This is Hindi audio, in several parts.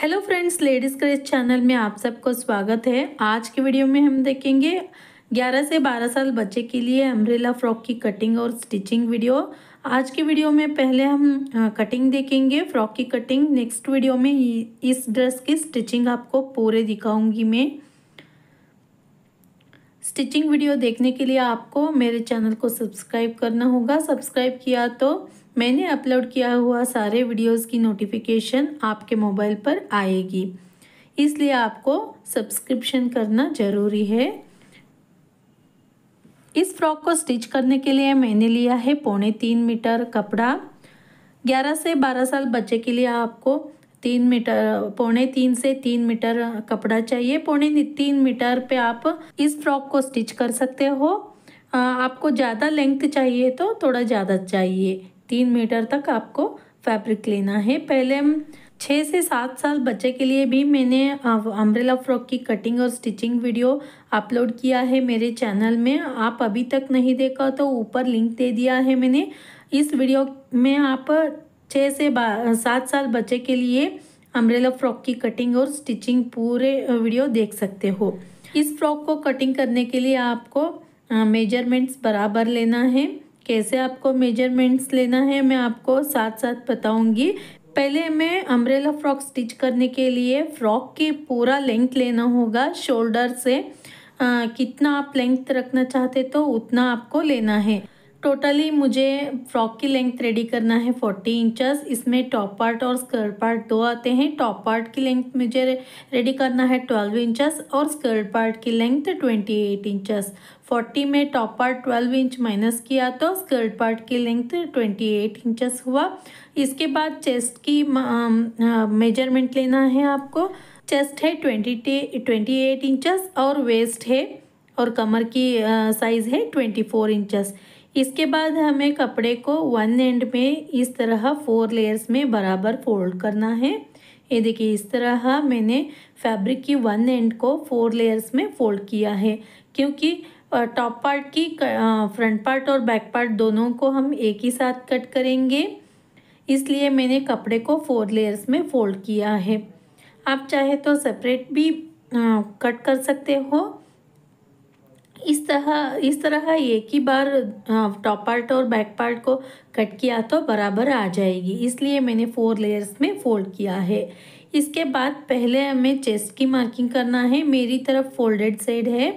hello friends ladies craze channel में आप सबको स्वागत है आज के वीडियो में हम देखेंगे 11 से 12 साल बच्चे के लिए अम्ब्रेला फ्रॉक की कटिंग और स्टिचिंग वीडियो आज के वीडियो में पहले हम कटिंग देखेंगे फ्रॉक की कटिंग नेक्स्ट वीडियो में इस ड्रेस की स्टिचिंग आपको पूरे दिखाऊंगी मैं स्टिचिंग वीडियो देखने के लिए आपको मेरे चैनल को सब्सक्राइब करना होगा सब्सक्राइब किया तो मैंने अपलोड किया हुआ सारे वीडियोस की नोटिफिकेशन आपके मोबाइल पर आएगी इसलिए आपको सब्सक्रिप्शन करना ज़रूरी है इस फ्रॉक को स्टिच करने के लिए मैंने लिया है पौने तीन मीटर कपड़ा ग्यारह से बारह साल बच्चे के लिए आपको तीन मीटर पौने तीन से तीन मीटर कपड़ा चाहिए पौने तीन मीटर पे आप इस फ्रॉक को स्टिच कर सकते हो आपको ज़्यादा लेंथ चाहिए तो थोड़ा ज़्यादा चाहिए तीन मीटर तक आपको फैब्रिक लेना है पहले छः से सात साल बच्चे के लिए भी मैंने अम्ब्रेला फ्रॉक की कटिंग और स्टिचिंग वीडियो अपलोड किया है मेरे चैनल में आप अभी तक नहीं देखा तो ऊपर लिंक दे दिया है मैंने इस वीडियो में आप छः से सात साल बच्चे के लिए अम्ब्रेला फ्रॉक की कटिंग और स्टिचिंग पूरे वीडियो देख सकते हो इस फ्रॉक को कटिंग करने के लिए आपको मेजरमेंट्स बराबर लेना है कैसे आपको मेजरमेंट्स लेना है मैं आपको साथ साथ बताऊंगी पहले मैं अम्ब्रेला फ्रॉक स्टिच करने के लिए फ्रॉक के पूरा लेंथ लेना होगा शोल्डर से आ, कितना आप लेंथ रखना चाहते तो उतना आपको लेना है टोटली मुझे फ्रॉक की लेंथ रेडी करना है फोर्टी इंचेस इसमें टॉप पार्ट और स्कर्ट पार्ट दो आते हैं टॉप पार्ट की लेंथ मुझे रेडी करना है ट्वेल्व इंचेस और स्कर्ट पार्ट की length twenty eight inches forty में top part twelve inch minus किया तो स्कर्ट पार्ट की लेंथ ट्वेंटी एट इंचेस हुआ इसके बाद चेस्ट की मेजरमेंट लेना है आपको चेस्ट है ट्वेंटी ट्वेंटी एट इंचेस और वेस्ट है और कमर की साइज़ है ट्वेंटी फोर इंचेस इसके बाद हमें कपड़े को वन एंड में इस तरह फोर लेयर्स में बराबर फोल्ड करना है ये देखिए इस तरह मैंने फैब्रिक की वन एंड को फोर लेयर्स में फोल्ड किया है क्योंकि टॉप पार्ट की फ्रंट पार्ट और बैक पार्ट दोनों को हम एक ही साथ कट करेंगे इसलिए मैंने कपड़े को फोर लेयर्स में फोल्ड किया है आप चाहे तो सेपरेट भी कट कर सकते हो इस तरह इस तरह एक ही बार टॉप हाँ, पार्ट और बैक पार्ट को कट किया तो बराबर आ जाएगी इसलिए मैंने फोर लेयर्स में फोल्ड किया है इसके बाद पहले हमें चेस्ट की मार्किंग करना है मेरी तरफ फोल्डेड साइड है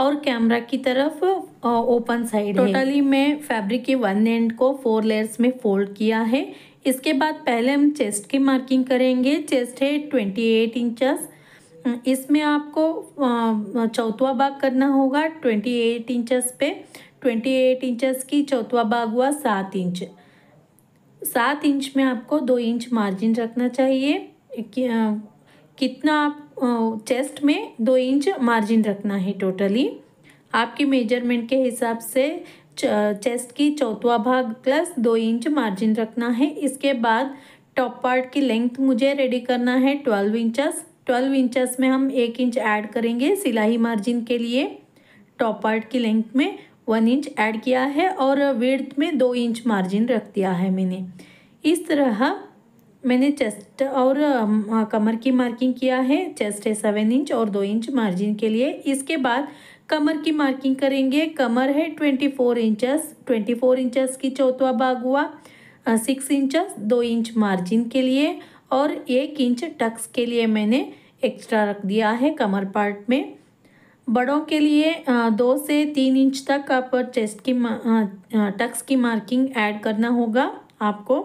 और कैमरा की तरफ ओपन साइड टोटली मैं फैब्रिक के वन एंड को फोर लेयर्स में फोल्ड किया है इसके बाद पहले हम चेस्ट की मार्किंग करेंगे चेस्ट है ट्वेंटी एट इंचज़ इसमें आपको चौथवा भाग करना होगा ट्वेंटी एट इंचज पे ट्वेंटी एट इंचज की चौथवा भाग हुआ सात इंच सात इंच में आपको दो इंच मार्जिन रखना चाहिए कि, कितना आप चेस्ट में दो इंच मार्जिन रखना है टोटली आपकी मेजरमेंट के हिसाब से चेस्ट की चौथवा भाग प्लस दो इंच मार्जिन रखना है इसके बाद टॉप पार्ट की लेंथ मुझे रेडी करना है ट्वेल्व इंचज़ ट्वेल्व इंचेस में हम एक इंच ऐड करेंगे सिलाई मार्जिन के लिए टॉप पार्ट की लेंथ में वन इंच ऐड किया है और वेड में दो इंच मार्जिन रख दिया है मैंने इस तरह मैंने चेस्ट और कमर की मार्किंग किया है चेस्ट है सेवन इंच और दो इंच मार्जिन के लिए इसके बाद कमर की मार्किंग करेंगे कमर है twenty four inches twenty four inches की चौथा भाग हुआ सिक्स इंचस दो इंच मार्जिन के लिए और एक इंच टक्स के लिए मैंने एक्स्ट्रा रख दिया है कमर पार्ट में बड़ों के लिए दो से तीन इंच तक आप चेस्ट की टक्स की मार्किंग ऐड करना होगा आपको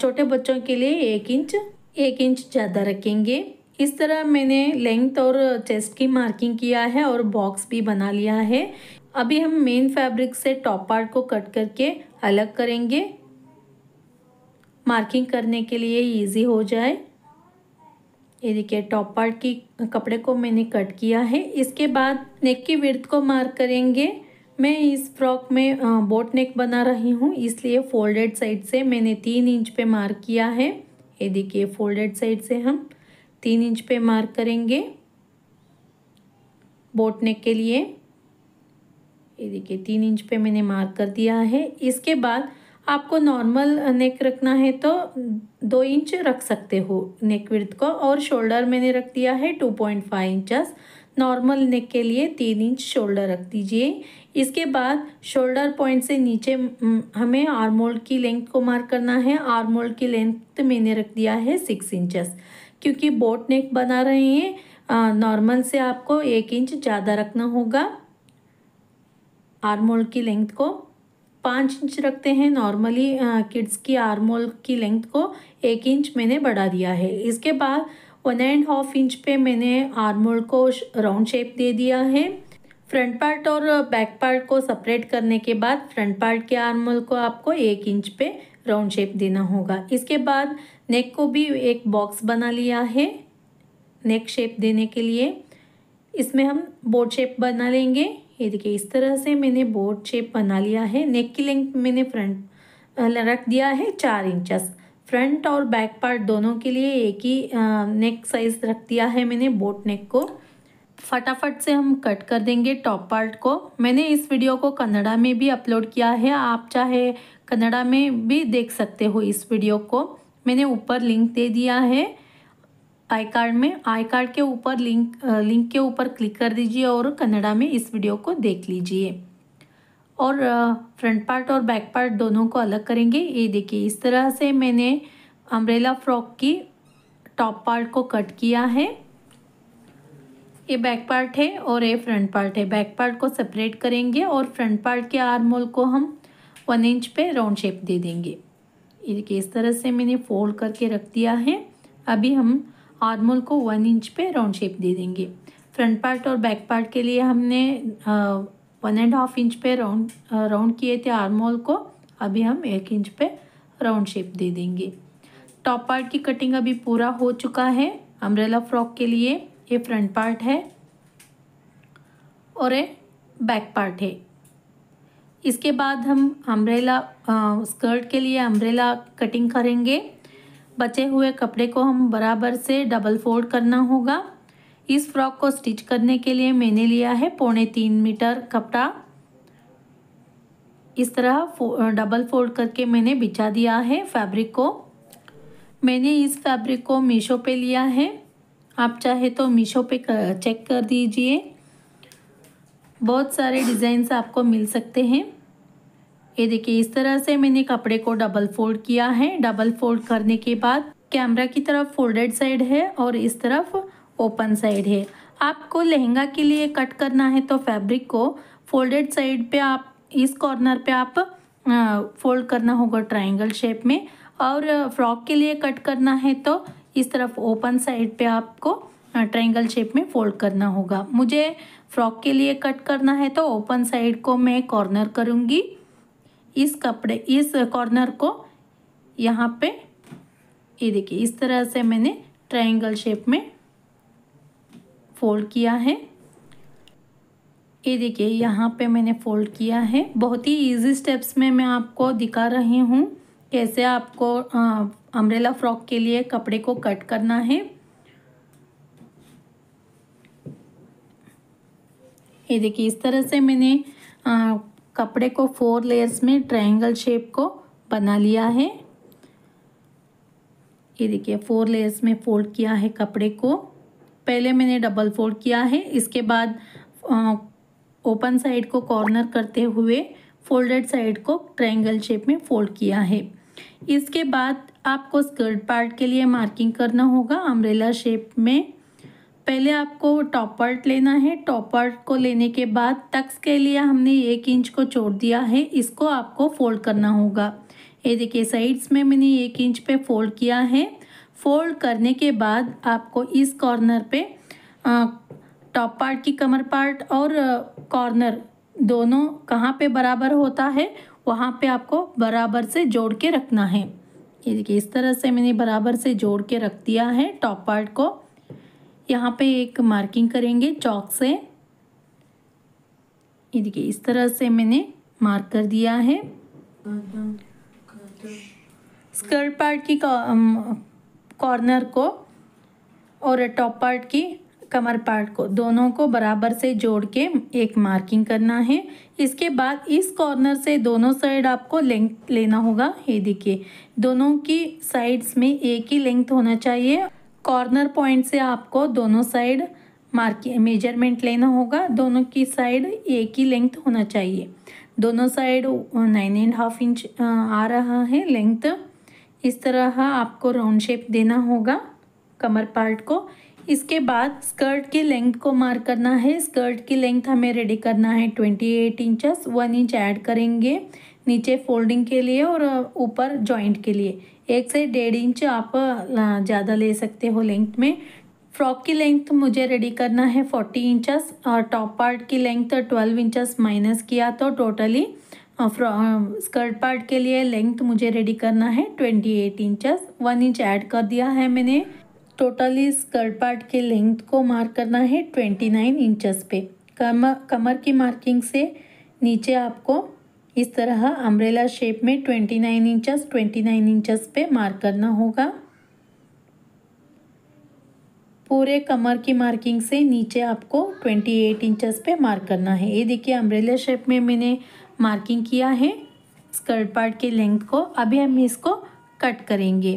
छोटे बच्चों के लिए एक इंच एक इंच ज़्यादा रखेंगे इस तरह मैंने लेंथ और चेस्ट की मार्किंग किया है और बॉक्स भी बना लिया है अभी हम मेन फैब्रिक से टॉप पार्ट को कट करके अलग करेंगे मार्किंग करने के लिए इजी हो जाए ये देखिए टॉप पार्ट की कपड़े को मैंने कट किया है इसके बाद नेक की विर्थ को मार्क करेंगे मैं इस फ्रॉक में बोट नेक बना रही हूँ इसलिए फोल्डेड साइड से मैंने तीन इंच पे मार्क किया है ये देखिए फोल्डेड साइड से हम तीन इंच पे मार्क करेंगे बोट नेक के लिए ये देखिए तीन इंच पे मैंने मार्क कर दिया है इसके बाद आपको नॉर्मल नेक रखना है तो दो इंच रख सकते हो नेक विर्थ को और शोल्डर मैंने रख दिया है two point five inches normal neck के लिए तीन इंच शोल्डर रख दीजिए इसके बाद शोल्डर पॉइंट से नीचे हमें आर्मोल की लेंथ को मार्क करना है आर्मोल की लेंथ मैंने रख दिया है सिक्स इंचस क्योंकि बोट नेक बना रहे हैं नॉर्मल से आपको एक इंच ज़्यादा रखना होगा आर्मोल की लेंथ को पाँच इंच रखते हैं नॉर्मली किड्स की आर्मोल की लेंथ को एक इंच मैंने बढ़ा दिया है इसके बाद वन एंड हाफ इंच पे मैंने आर्मोल को राउंड शेप दे दिया है फ्रंट पार्ट और बैक पार्ट को सेपरेट करने के बाद फ्रंट पार्ट के आर्मोल को आपको एक इंच पे राउंड शेप देना होगा इसके बाद नेक को भी एक बॉक्स बना लिया है नेक शेप देने के लिए इसमें हम बोट शेप बना लेंगे ये देखिए इस तरह से मैंने बोर्ड शेप बना लिया है नेक की लेंथ मैंने फ्रंट रख दिया है चार इंचस फ्रंट और बैक पार्ट दोनों के लिए एक ही नेक साइज़ रख दिया है मैंने बोट नेक को फटाफट से हम कट कर देंगे टॉप पार्ट को मैंने इस वीडियो को कन्नड़ा में भी अपलोड किया है आप चाहे कन्नड़ा में भी देख सकते हो इस वीडियो को मैंने ऊपर लिंक दे दिया है आई कार्ड में आई कार्ड के ऊपर लिंक लिंक के ऊपर क्लिक कर दीजिए और कन्नड़ा में इस वीडियो को देख लीजिए और फ्रंट पार्ट और बैक पार्ट दोनों को अलग करेंगे ये देखिए इस तरह से मैंने अम्ब्रेला फ्रॉक की टॉप पार्ट को कट किया है ये बैक पार्ट है और ये फ्रंट पार्ट है बैक पार्ट को सेपरेट करेंगे और फ्रंट पार्ट के आर्म होल को हम वन इंच पे राउंड शेप दे देंगे ये देखिए इस तरह से मैंने फोल्ड करके रख दिया है अभी हम आर्मोल को वन इंच पे राउंड शेप दे देंगे फ्रंट पार्ट और बैक पार्ट के लिए हमने वन एंड हाफ इंच पे राउंड राउंड किए थे आर्मोल को अभी हम एक इंच पे राउंड शेप दे देंगे टॉप पार्ट की कटिंग अभी पूरा हो चुका है अम्ब्रेला फ्रॉक के लिए ये फ्रंट पार्ट है और ये बैक पार्ट है इसके बाद हम अम्ब्रेला स्कर्ट के लिए अम्ब्रेला कटिंग करेंगे बचे हुए कपड़े को हम बराबर से डबल फोल्ड करना होगा इस फ्रॉक को स्टिच करने के लिए मैंने लिया है पौने तीन मीटर कपड़ा इस तरह फो, डबल फोल्ड करके मैंने बिछा दिया है फैब्रिक को मैंने इस फैब्रिक को मीशो पे लिया है आप चाहे तो मीशो पे कर, चेक कर दीजिए बहुत सारे डिज़ाइंस आपको मिल सकते हैं ये देखिए इस तरह से मैंने कपड़े को डबल फोल्ड किया है डबल फोल्ड करने के बाद कैमरा की तरफ फोल्डेड साइड है और इस तरफ ओपन साइड है आपको लहंगा के लिए कट करना है तो फैब्रिक को फोल्डेड साइड पे आप इस कॉर्नर पे आप फोल्ड करना होगा ट्रायंगल शेप में और फ्रॉक के लिए कट करना है तो इस तरफ ओपन साइड पे आपको ट्रायंगल शेप में फोल्ड करना होगा मुझे फ्रॉक के लिए कट करना है तो ओपन साइड को मैं कॉर्नर करूँगी इस कपड़े इस कॉर्नर को यहाँ पे ये देखिए इस तरह से मैंने ट्रायंगल शेप में फोल्ड किया है ये देखिए यहाँ पे मैंने फोल्ड किया है बहुत ही इजी स्टेप्स में मैं आपको दिखा रही हूँ कैसे आपको अम्ब्रेला फ्रॉक के लिए कपड़े को कट करना है ये देखिए इस तरह से मैंने कपड़े को फोर लेयर्स में ट्रायंगल शेप को बना लिया है ये देखिए फोर लेयर्स में फोल्ड किया है कपड़े को पहले मैंने डबल फोल्ड किया है इसके बाद ओपन साइड को कॉर्नर करते हुए फोल्डेड साइड को ट्रायंगल शेप में फोल्ड किया है इसके बाद आपको स्कर्ट पार्ट के लिए मार्किंग करना होगा अम्ब्रेला शेप में पहले आपको टॉप पार्ट लेना है टॉप पार्ट को लेने के बाद टक्स के लिए हमने एक इंच को छोड़ दिया है इसको आपको फोल्ड करना होगा ये देखिए साइड्स में मैंने एक इंच पे फोल्ड किया है फोल्ड करने के बाद आपको इस कॉर्नर पे टॉप पार्ट की कमर पार्ट और कॉर्नर दोनों कहाँ पे बराबर होता है वहाँ पे आपको बराबर से जोड़ के रखना है ये देखिए इस तरह से मैंने बराबर से जोड़ के रख दिया है टॉप पार्ट को यहाँ पे एक मार्किंग करेंगे चौक से ये देखिए इस तरह से मैंने मार्क कर दिया है स्कर्ट पार्ट की कॉर्नर um, को और टॉप पार्ट की कमर पार्ट को दोनों को बराबर से जोड़ के एक मार्किंग करना है इसके बाद इस कॉर्नर से दोनों साइड आपको लेंथ लेना होगा ये देखिए दोनों की साइड्स में एक ही लेंथ होना चाहिए कॉर्नर पॉइंट से आपको दोनों साइड मार्क मेजरमेंट लेना होगा दोनों की साइड एक ही लेंथ होना चाहिए दोनों side nine and half inch आ रहा है लेंथ इस तरह आपको राउंड शेप देना होगा कमर पार्ट को इसके बाद स्कर्ट की लेंथ को मार्क करना है स्कर्ट की लेंथ हमें रेडी करना है twenty eight inches one inch add करेंगे नीचे फोल्डिंग के लिए और ऊपर जॉइंट के लिए एक से डेढ़ इंच आप ज़्यादा ले सकते हो लेंथ में फ्रॉक की लेंथ मुझे रेडी करना है फोर्टी इंचस और टॉप पार्ट की लेंथ ट्वेल्व इंचस माइनस किया तो टोटली स्कर्ट पार्ट के लिए लेंथ मुझे रेडी करना है twenty eight inches one inch add कर दिया है मैंने टोटली स्कर्ट पार्ट के लेंथ को मार्क करना है ट्वेंटी नाइन इंचस पे कमर कमर की मार्किंग से नीचे आपको इस तरह अम्ब्रेला शेप में twenty nine inches twenty nine inches पे मार्क करना होगा पूरे कमर की मार्किंग से नीचे आपको ट्वेंटी एट इंचज पे मार्क करना है ये देखिए अम्ब्रेला शेप में मैंने मार्किंग किया है स्कर्ट पार्ट के लेंथ को अभी हम इसको कट करेंगे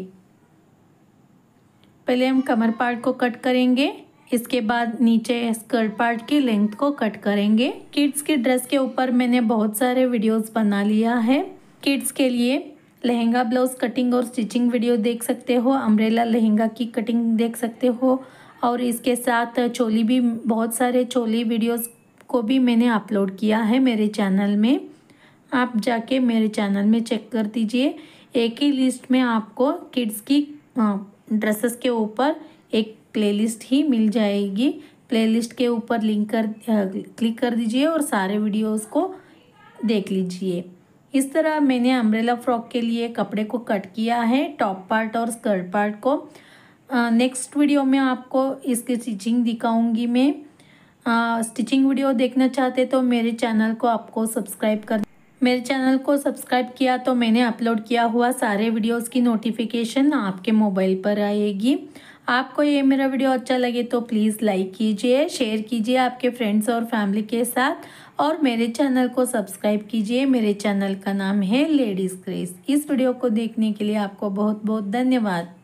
पहले हम कमर पार्ट को कट करेंगे इसके बाद नीचे स्कर्ट पार्ट की लेंथ को कट करेंगे किड्स के ड्रेस के ऊपर मैंने बहुत सारे वीडियोस बना लिया है किड्स के लिए लहंगा ब्लाउज कटिंग और स्टिचिंग वीडियो देख सकते हो अम्ब्रेला लहंगा की कटिंग देख सकते हो और इसके साथ चोली भी बहुत सारे चोली वीडियोस को भी मैंने अपलोड किया है मेरे चैनल में आप जाके मेरे चैनल में चेक कर दीजिए एक ही लिस्ट में आपको किड्स की ड्रेसेस के ऊपर एक प्लेलिस्ट ही मिल जाएगी प्लेलिस्ट के ऊपर लिंक कर क्लिक कर दीजिए और सारे वीडियोस को देख लीजिए इस तरह मैंने अम्ब्रेला फ्रॉक के लिए कपड़े को कट किया है टॉप पार्ट और स्कर्ट पार्ट को नेक्स्ट वीडियो में आपको इसकी स्टिचिंग दिखाऊंगी मैं स्टिचिंग वीडियो देखना चाहते तो मेरे चैनल को आपको सब्सक्राइब कर मेरे चैनल को सब्सक्राइब किया तो मैंने अपलोड किया हुआ सारे वीडियोस की नोटिफिकेशन आपके मोबाइल पर आएगी आपको ये मेरा वीडियो अच्छा लगे तो प्लीज़ लाइक कीजिए शेयर कीजिए आपके फ्रेंड्स और फैमिली के साथ और मेरे चैनल को सब्सक्राइब कीजिए मेरे चैनल का नाम है लेडीज़ क्रेज इस वीडियो को देखने के लिए आपको बहुत बहुत धन्यवाद